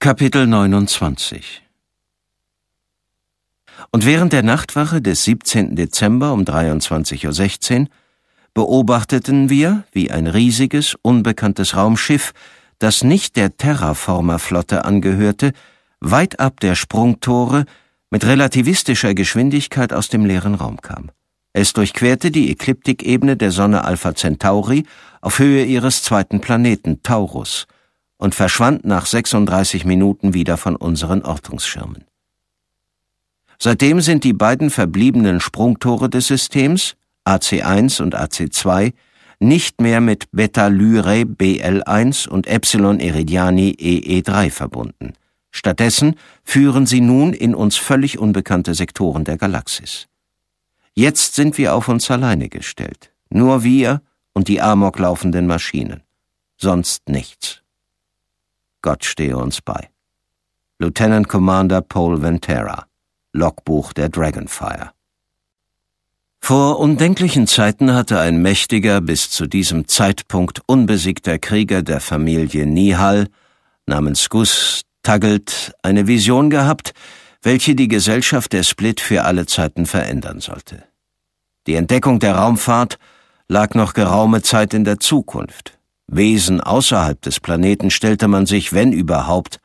Kapitel 29 Und während der Nachtwache des 17. Dezember um 23.16 Uhr beobachteten wir, wie ein riesiges, unbekanntes Raumschiff, das nicht der Terraformer-Flotte angehörte, weit ab der Sprungtore mit relativistischer Geschwindigkeit aus dem leeren Raum kam. Es durchquerte die Ekliptikebene der Sonne Alpha Centauri auf Höhe ihres zweiten Planeten Taurus – und verschwand nach 36 Minuten wieder von unseren Ortungsschirmen. Seitdem sind die beiden verbliebenen Sprungtore des Systems, AC1 und AC2, nicht mehr mit Beta Lyrae BL1 und Epsilon Eridiani EE3 verbunden. Stattdessen führen sie nun in uns völlig unbekannte Sektoren der Galaxis. Jetzt sind wir auf uns alleine gestellt. Nur wir und die amok laufenden Maschinen. Sonst nichts. Gott stehe uns bei. Lieutenant Commander Paul Ventera, Logbuch der Dragonfire. Vor undenklichen Zeiten hatte ein mächtiger, bis zu diesem Zeitpunkt unbesiegter Krieger der Familie Nihal namens Gus Taggelt eine Vision gehabt, welche die Gesellschaft der Split für alle Zeiten verändern sollte. Die Entdeckung der Raumfahrt lag noch geraume Zeit in der Zukunft. Wesen außerhalb des Planeten stellte man sich, wenn überhaupt,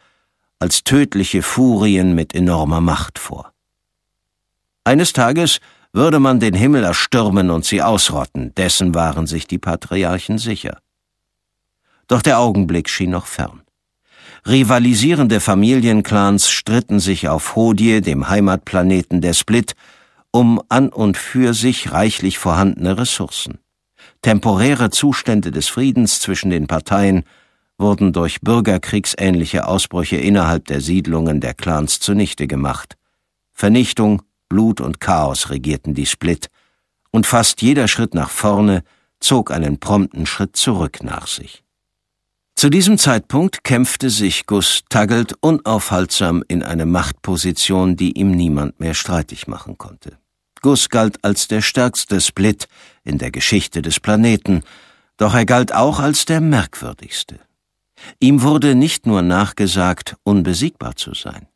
als tödliche Furien mit enormer Macht vor. Eines Tages würde man den Himmel erstürmen und sie ausrotten, dessen waren sich die Patriarchen sicher. Doch der Augenblick schien noch fern. Rivalisierende Familienclans stritten sich auf Hodie, dem Heimatplaneten der Split, um an und für sich reichlich vorhandene Ressourcen. Temporäre Zustände des Friedens zwischen den Parteien wurden durch bürgerkriegsähnliche Ausbrüche innerhalb der Siedlungen der Clans zunichte gemacht. Vernichtung, Blut und Chaos regierten die Split, und fast jeder Schritt nach vorne zog einen prompten Schritt zurück nach sich. Zu diesem Zeitpunkt kämpfte sich Gus Taggelt unaufhaltsam in eine Machtposition, die ihm niemand mehr streitig machen konnte. Gus galt als der stärkste Split in der Geschichte des Planeten, doch er galt auch als der merkwürdigste. Ihm wurde nicht nur nachgesagt, unbesiegbar zu sein.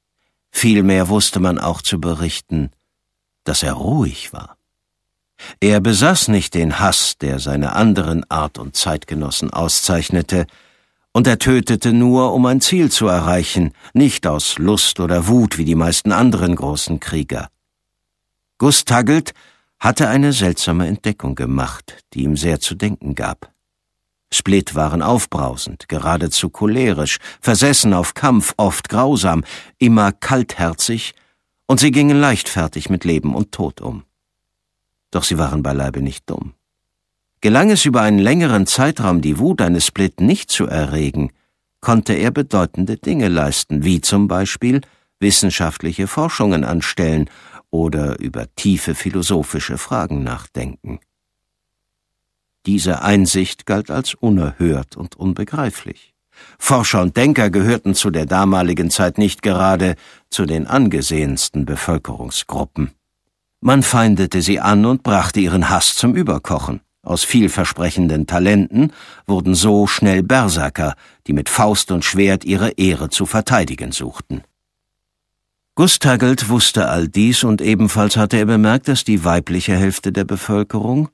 Vielmehr wusste man auch zu berichten, dass er ruhig war. Er besaß nicht den Hass, der seine anderen Art und Zeitgenossen auszeichnete, und er tötete nur, um ein Ziel zu erreichen, nicht aus Lust oder Wut wie die meisten anderen großen Krieger. Gustaggelt hatte eine seltsame Entdeckung gemacht, die ihm sehr zu denken gab. Split waren aufbrausend, geradezu cholerisch, versessen auf Kampf, oft grausam, immer kaltherzig, und sie gingen leichtfertig mit Leben und Tod um. Doch sie waren beileibe nicht dumm. Gelang es über einen längeren Zeitraum, die Wut eines Split nicht zu erregen, konnte er bedeutende Dinge leisten, wie zum Beispiel wissenschaftliche Forschungen anstellen oder über tiefe philosophische Fragen nachdenken. Diese Einsicht galt als unerhört und unbegreiflich. Forscher und Denker gehörten zu der damaligen Zeit nicht gerade zu den angesehensten Bevölkerungsgruppen. Man feindete sie an und brachte ihren Hass zum Überkochen. Aus vielversprechenden Talenten wurden so schnell Berserker, die mit Faust und Schwert ihre Ehre zu verteidigen suchten. Gustagelt wusste all dies und ebenfalls hatte er bemerkt, dass die weibliche Hälfte der Bevölkerung,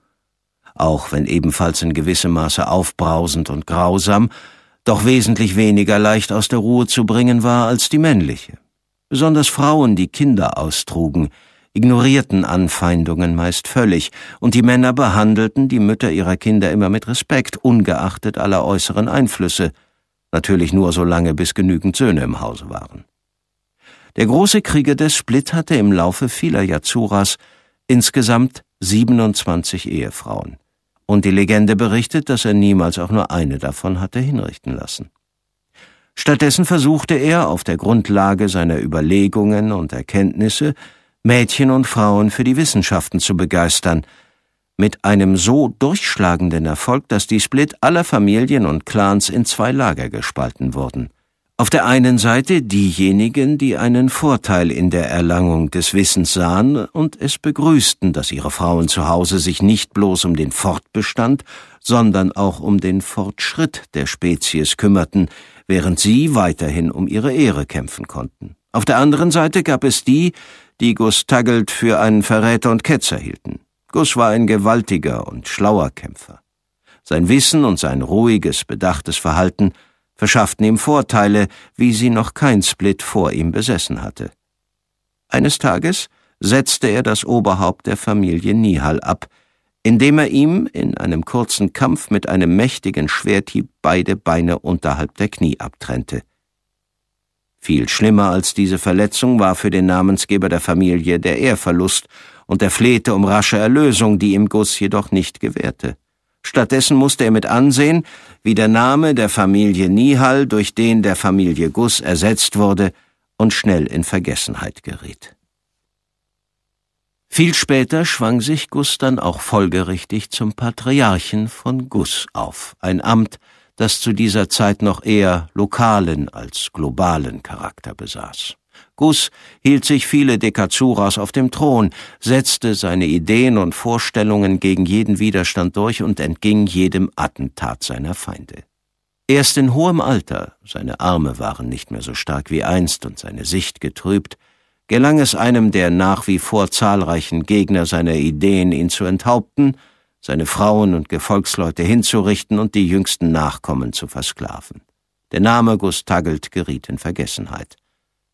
auch wenn ebenfalls in gewissem Maße aufbrausend und grausam, doch wesentlich weniger leicht aus der Ruhe zu bringen war als die männliche. Besonders Frauen, die Kinder austrugen, ignorierten Anfeindungen meist völlig, und die Männer behandelten die Mütter ihrer Kinder immer mit Respekt, ungeachtet aller äußeren Einflüsse, natürlich nur so lange, bis genügend Söhne im Hause waren. Der große Krieger des Split hatte im Laufe vieler Yatsuras insgesamt 27 Ehefrauen. Und die Legende berichtet, dass er niemals auch nur eine davon hatte hinrichten lassen. Stattdessen versuchte er, auf der Grundlage seiner Überlegungen und Erkenntnisse, Mädchen und Frauen für die Wissenschaften zu begeistern, mit einem so durchschlagenden Erfolg, dass die Split aller Familien und Clans in zwei Lager gespalten wurden – auf der einen Seite diejenigen, die einen Vorteil in der Erlangung des Wissens sahen und es begrüßten, dass ihre Frauen zu Hause sich nicht bloß um den Fortbestand, sondern auch um den Fortschritt der Spezies kümmerten, während sie weiterhin um ihre Ehre kämpfen konnten. Auf der anderen Seite gab es die, die Gus Taggelt für einen Verräter und Ketzer hielten. Gus war ein gewaltiger und schlauer Kämpfer. Sein Wissen und sein ruhiges, bedachtes Verhalten – verschafften ihm Vorteile, wie sie noch kein Split vor ihm besessen hatte. Eines Tages setzte er das Oberhaupt der Familie Nihal ab, indem er ihm in einem kurzen Kampf mit einem mächtigen Schwerthieb beide Beine unterhalb der Knie abtrennte. Viel schlimmer als diese Verletzung war für den Namensgeber der Familie der Ehrverlust, und er flehte um rasche Erlösung, die ihm Guss jedoch nicht gewährte. Stattdessen musste er mit ansehen, wie der Name der Familie Nihal durch den der Familie Guss ersetzt wurde und schnell in Vergessenheit geriet. Viel später schwang sich Guss dann auch folgerichtig zum Patriarchen von Guss auf, ein Amt, das zu dieser Zeit noch eher lokalen als globalen Charakter besaß. Gus hielt sich viele Dekazuras auf dem Thron, setzte seine Ideen und Vorstellungen gegen jeden Widerstand durch und entging jedem Attentat seiner Feinde. Erst in hohem Alter, seine Arme waren nicht mehr so stark wie einst und seine Sicht getrübt, gelang es einem der nach wie vor zahlreichen Gegner seiner Ideen, ihn zu enthaupten, seine Frauen und Gefolgsleute hinzurichten und die jüngsten Nachkommen zu versklaven. Der Name Gus Taggelt geriet in Vergessenheit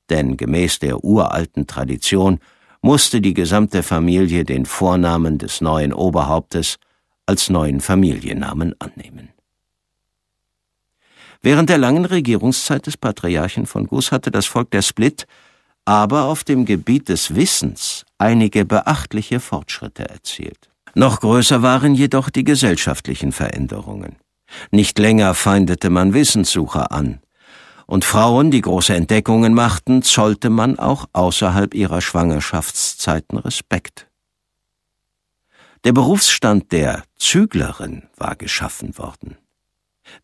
denn gemäß der uralten Tradition musste die gesamte Familie den Vornamen des neuen Oberhauptes als neuen Familiennamen annehmen. Während der langen Regierungszeit des Patriarchen von Gus hatte das Volk der Split aber auf dem Gebiet des Wissens einige beachtliche Fortschritte erzielt. Noch größer waren jedoch die gesellschaftlichen Veränderungen. Nicht länger feindete man Wissenssucher an, und Frauen, die große Entdeckungen machten, zollte man auch außerhalb ihrer Schwangerschaftszeiten Respekt. Der Berufsstand der Züglerin war geschaffen worden.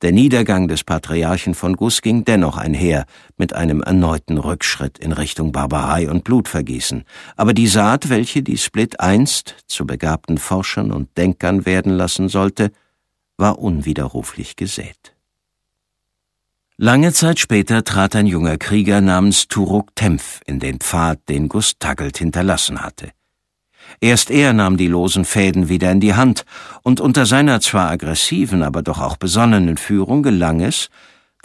Der Niedergang des Patriarchen von Guss ging dennoch einher mit einem erneuten Rückschritt in Richtung Barbarei und Blutvergießen, aber die Saat, welche die Split einst zu begabten Forschern und Denkern werden lassen sollte, war unwiderruflich gesät. Lange Zeit später trat ein junger Krieger namens Turok Tempf in den Pfad, den Gustagelt hinterlassen hatte. Erst er nahm die losen Fäden wieder in die Hand, und unter seiner zwar aggressiven, aber doch auch besonnenen Führung gelang es,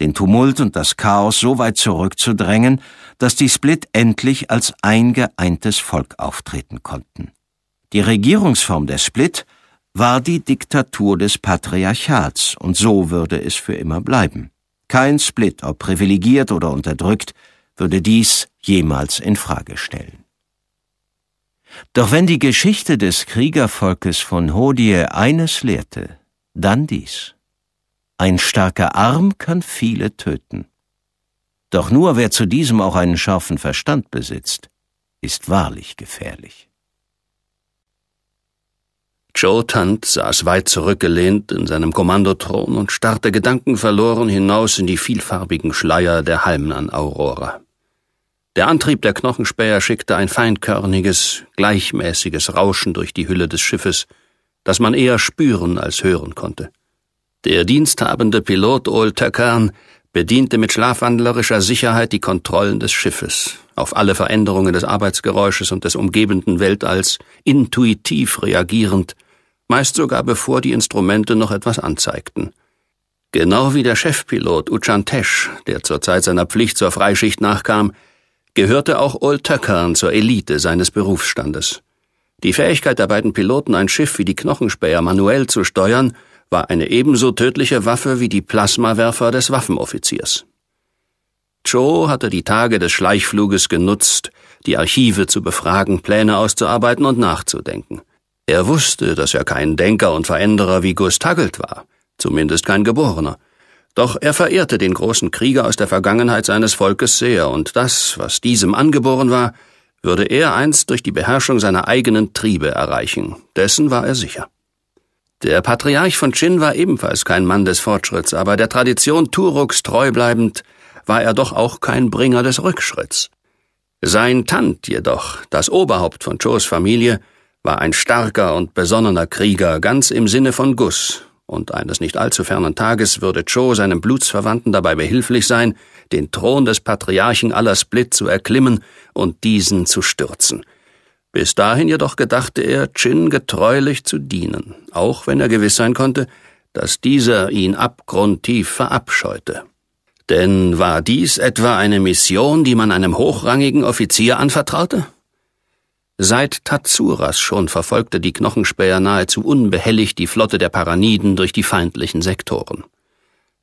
den Tumult und das Chaos so weit zurückzudrängen, dass die Split endlich als ein geeintes Volk auftreten konnten. Die Regierungsform der Split war die Diktatur des Patriarchats, und so würde es für immer bleiben. Kein Split, ob privilegiert oder unterdrückt, würde dies jemals in Frage stellen. Doch wenn die Geschichte des Kriegervolkes von Hodie eines lehrte, dann dies. Ein starker Arm kann viele töten. Doch nur wer zu diesem auch einen scharfen Verstand besitzt, ist wahrlich gefährlich. Joe Tant saß weit zurückgelehnt in seinem Kommandothron und starrte gedankenverloren hinaus in die vielfarbigen Schleier der Halmnan Aurora. Der Antrieb der Knochenspäher schickte ein feinkörniges, gleichmäßiges Rauschen durch die Hülle des Schiffes, das man eher spüren als hören konnte. Der diensthabende Pilot Old Tuckern bediente mit schlafwandlerischer Sicherheit die Kontrollen des Schiffes, auf alle Veränderungen des Arbeitsgeräusches und des umgebenden Weltalls, intuitiv reagierend, meist sogar bevor die Instrumente noch etwas anzeigten. Genau wie der Chefpilot Uchantesh, der zur Zeit seiner Pflicht zur Freischicht nachkam, gehörte auch Oltakan zur Elite seines Berufsstandes. Die Fähigkeit der beiden Piloten, ein Schiff wie die Knochenspäher manuell zu steuern, war eine ebenso tödliche Waffe wie die Plasmawerfer des Waffenoffiziers. Cho hatte die Tage des Schleichfluges genutzt, die Archive zu befragen, Pläne auszuarbeiten und nachzudenken. Er wusste, dass er kein Denker und Veränderer wie Gus Taggelt war, zumindest kein Geborener. Doch er verehrte den großen Krieger aus der Vergangenheit seines Volkes sehr, und das, was diesem angeboren war, würde er einst durch die Beherrschung seiner eigenen Triebe erreichen, dessen war er sicher. Der Patriarch von Chin war ebenfalls kein Mann des Fortschritts, aber der Tradition Turuks treu bleibend, war er doch auch kein Bringer des Rückschritts. Sein Tant jedoch, das Oberhaupt von Chos Familie, war ein starker und besonnener Krieger, ganz im Sinne von Guss, und eines nicht allzu fernen Tages würde Cho seinem Blutsverwandten dabei behilflich sein, den Thron des Patriarchen aller Split zu erklimmen und diesen zu stürzen. Bis dahin jedoch gedachte er, Chin getreulich zu dienen, auch wenn er gewiss sein konnte, dass dieser ihn abgrundtief verabscheute. Denn war dies etwa eine Mission, die man einem hochrangigen Offizier anvertraute? Seit Tatsuras schon verfolgte die Knochenspäher nahezu unbehelligt die Flotte der Paraniden durch die feindlichen Sektoren.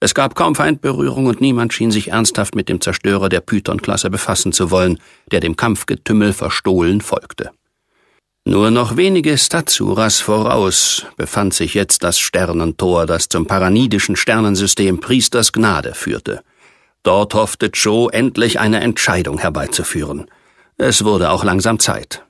Es gab kaum Feindberührung und niemand schien sich ernsthaft mit dem Zerstörer der Python-Klasse befassen zu wollen, der dem Kampfgetümmel verstohlen folgte. Nur noch wenige Statsuras voraus befand sich jetzt das Sternentor, das zum paranidischen Sternensystem Priesters Gnade führte. Dort hoffte Joe endlich eine Entscheidung herbeizuführen. Es wurde auch langsam Zeit.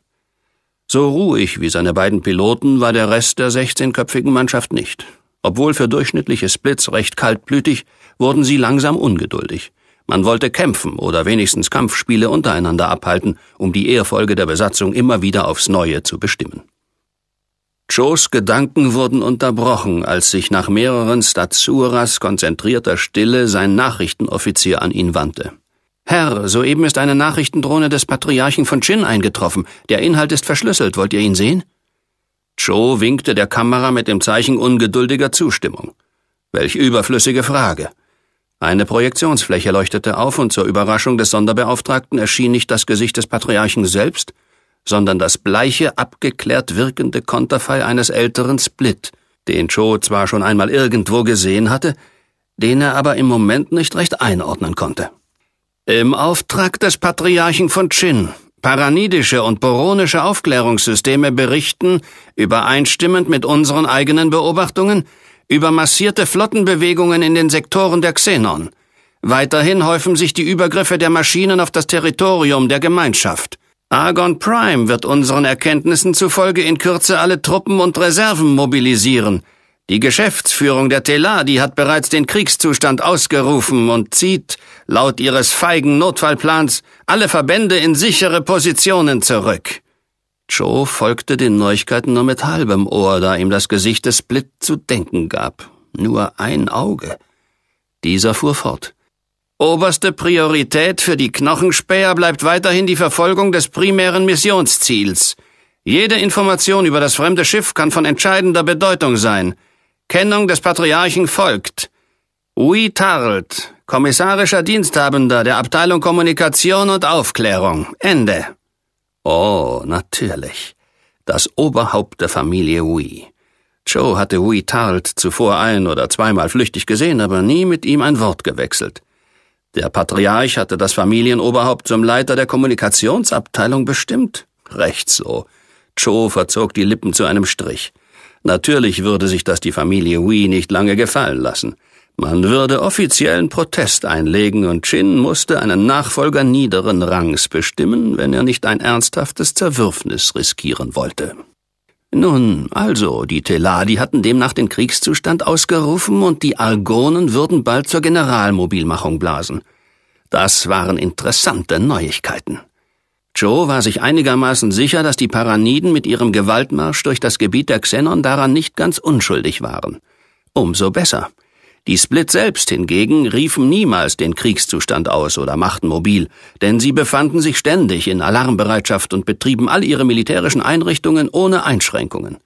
So ruhig wie seine beiden Piloten war der Rest der 16-köpfigen Mannschaft nicht. Obwohl für durchschnittliche Splits recht kaltblütig, wurden sie langsam ungeduldig. Man wollte kämpfen oder wenigstens Kampfspiele untereinander abhalten, um die Ehrfolge der Besatzung immer wieder aufs Neue zu bestimmen. Joes Gedanken wurden unterbrochen, als sich nach mehreren Stazuras konzentrierter Stille sein Nachrichtenoffizier an ihn wandte. Herr, soeben ist eine Nachrichtendrohne des Patriarchen von Chin eingetroffen. Der Inhalt ist verschlüsselt. Wollt ihr ihn sehen? Joe winkte der Kamera mit dem Zeichen ungeduldiger Zustimmung. Welch überflüssige Frage. Eine Projektionsfläche leuchtete auf und zur Überraschung des Sonderbeauftragten erschien nicht das Gesicht des Patriarchen selbst, sondern das bleiche, abgeklärt wirkende Konterfei eines älteren Split, den Cho zwar schon einmal irgendwo gesehen hatte, den er aber im Moment nicht recht einordnen konnte. Im Auftrag des Patriarchen von Chin, paranidische und boronische Aufklärungssysteme berichten, übereinstimmend mit unseren eigenen Beobachtungen, über massierte Flottenbewegungen in den Sektoren der Xenon. Weiterhin häufen sich die Übergriffe der Maschinen auf das Territorium der Gemeinschaft. Argon Prime wird unseren Erkenntnissen zufolge in Kürze alle Truppen und Reserven mobilisieren. Die Geschäftsführung der Teladi hat bereits den Kriegszustand ausgerufen und zieht, laut ihres feigen Notfallplans, alle Verbände in sichere Positionen zurück. Joe folgte den Neuigkeiten nur mit halbem Ohr, da ihm das Gesicht des Split zu denken gab. Nur ein Auge. Dieser fuhr fort. Oberste Priorität für die Knochenspäher bleibt weiterhin die Verfolgung des primären Missionsziels. Jede Information über das fremde Schiff kann von entscheidender Bedeutung sein. Kennung des Patriarchen folgt. Ui Tarlt, kommissarischer Diensthabender der Abteilung Kommunikation und Aufklärung. Ende. Oh, natürlich. Das Oberhaupt der Familie Ui. Joe hatte Hui Tarlt zuvor ein oder zweimal flüchtig gesehen, aber nie mit ihm ein Wort gewechselt. Der Patriarch hatte das Familienoberhaupt zum Leiter der Kommunikationsabteilung bestimmt. Recht so. Cho verzog die Lippen zu einem Strich. Natürlich würde sich das die Familie Wee nicht lange gefallen lassen. Man würde offiziellen Protest einlegen und Chin musste einen Nachfolger niederen Rangs bestimmen, wenn er nicht ein ernsthaftes Zerwürfnis riskieren wollte. Nun, also, die Teladi hatten demnach den Kriegszustand ausgerufen und die Argonen würden bald zur Generalmobilmachung blasen. Das waren interessante Neuigkeiten. Joe war sich einigermaßen sicher, dass die Paraniden mit ihrem Gewaltmarsch durch das Gebiet der Xenon daran nicht ganz unschuldig waren. Umso besser. Die Split selbst hingegen riefen niemals den Kriegszustand aus oder machten mobil, denn sie befanden sich ständig in Alarmbereitschaft und betrieben all ihre militärischen Einrichtungen ohne Einschränkungen.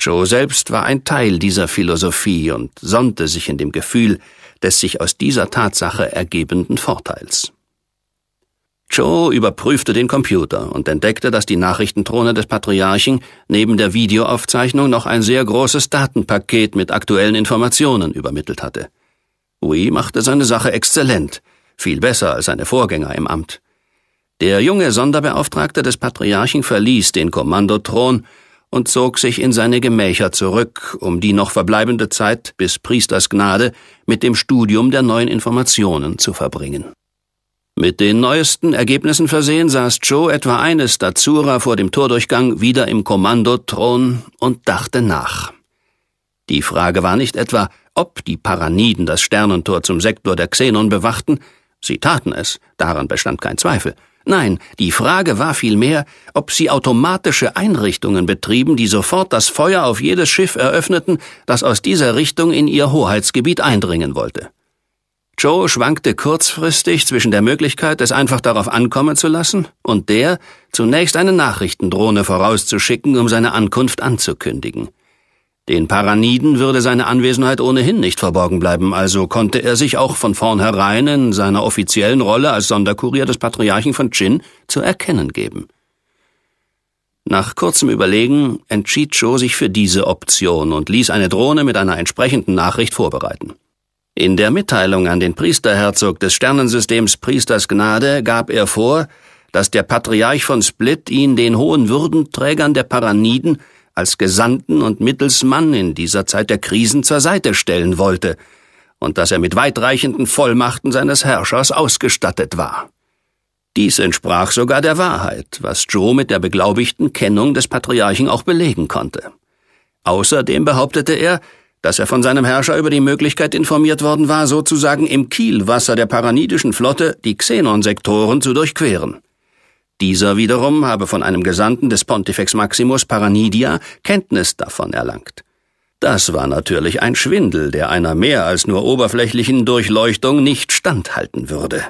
Joe selbst war ein Teil dieser Philosophie und sonnte sich in dem Gefühl des sich aus dieser Tatsache ergebenden Vorteils. Cho überprüfte den Computer und entdeckte, dass die Nachrichtenthrone des Patriarchen neben der Videoaufzeichnung noch ein sehr großes Datenpaket mit aktuellen Informationen übermittelt hatte. Hui machte seine Sache exzellent, viel besser als seine Vorgänger im Amt. Der junge Sonderbeauftragte des Patriarchen verließ den Kommandothron und zog sich in seine Gemächer zurück, um die noch verbleibende Zeit bis Priesters Gnade mit dem Studium der neuen Informationen zu verbringen. Mit den neuesten Ergebnissen versehen saß Joe etwa eines Dazura vor dem Tordurchgang wieder im Kommandothron und dachte nach. Die Frage war nicht etwa, ob die Paraniden das Sternentor zum Sektor der Xenon bewachten, sie taten es, daran bestand kein Zweifel. Nein, die Frage war vielmehr, ob sie automatische Einrichtungen betrieben, die sofort das Feuer auf jedes Schiff eröffneten, das aus dieser Richtung in ihr Hoheitsgebiet eindringen wollte. Joe schwankte kurzfristig zwischen der Möglichkeit, es einfach darauf ankommen zu lassen, und der, zunächst eine Nachrichtendrohne vorauszuschicken, um seine Ankunft anzukündigen. Den Paraniden würde seine Anwesenheit ohnehin nicht verborgen bleiben, also konnte er sich auch von vornherein in seiner offiziellen Rolle als Sonderkurier des Patriarchen von Chin zu erkennen geben. Nach kurzem Überlegen entschied Joe sich für diese Option und ließ eine Drohne mit einer entsprechenden Nachricht vorbereiten. In der Mitteilung an den Priesterherzog des Sternensystems Priesters Gnade gab er vor, dass der Patriarch von Split ihn den hohen Würdenträgern der Paraniden als Gesandten und Mittelsmann in dieser Zeit der Krisen zur Seite stellen wollte und dass er mit weitreichenden Vollmachten seines Herrschers ausgestattet war. Dies entsprach sogar der Wahrheit, was Joe mit der beglaubigten Kennung des Patriarchen auch belegen konnte. Außerdem behauptete er, dass er von seinem Herrscher über die Möglichkeit informiert worden war, sozusagen im Kielwasser der paranidischen Flotte die Xenon-Sektoren zu durchqueren. Dieser wiederum habe von einem Gesandten des Pontifex Maximus Paranidia Kenntnis davon erlangt. Das war natürlich ein Schwindel, der einer mehr als nur oberflächlichen Durchleuchtung nicht standhalten würde.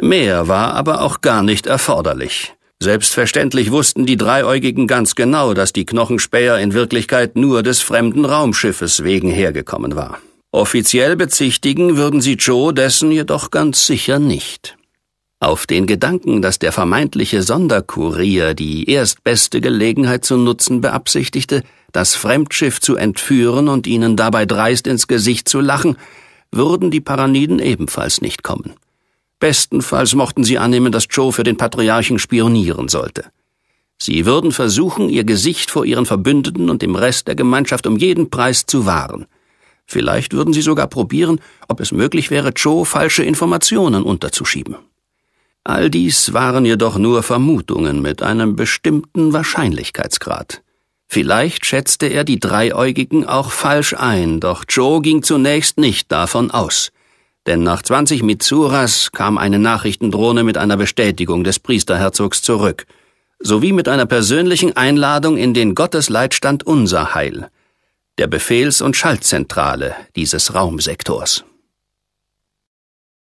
Mehr war aber auch gar nicht erforderlich. Selbstverständlich wussten die Dreieugigen ganz genau, dass die Knochenspäher in Wirklichkeit nur des fremden Raumschiffes wegen hergekommen war. Offiziell bezichtigen würden sie Joe dessen jedoch ganz sicher nicht. Auf den Gedanken, dass der vermeintliche Sonderkurier die erstbeste Gelegenheit zu nutzen beabsichtigte, das Fremdschiff zu entführen und ihnen dabei dreist ins Gesicht zu lachen, würden die Paraniden ebenfalls nicht kommen. Bestenfalls mochten sie annehmen, dass Joe für den Patriarchen spionieren sollte. Sie würden versuchen, ihr Gesicht vor ihren Verbündeten und dem Rest der Gemeinschaft um jeden Preis zu wahren. Vielleicht würden sie sogar probieren, ob es möglich wäre, Joe falsche Informationen unterzuschieben. All dies waren jedoch nur Vermutungen mit einem bestimmten Wahrscheinlichkeitsgrad. Vielleicht schätzte er die Dreieugigen auch falsch ein, doch Joe ging zunächst nicht davon aus – denn nach 20 Mitsuras kam eine Nachrichtendrohne mit einer Bestätigung des Priesterherzogs zurück, sowie mit einer persönlichen Einladung in den Gottesleitstand Unser Heil, der Befehls- und Schaltzentrale dieses Raumsektors.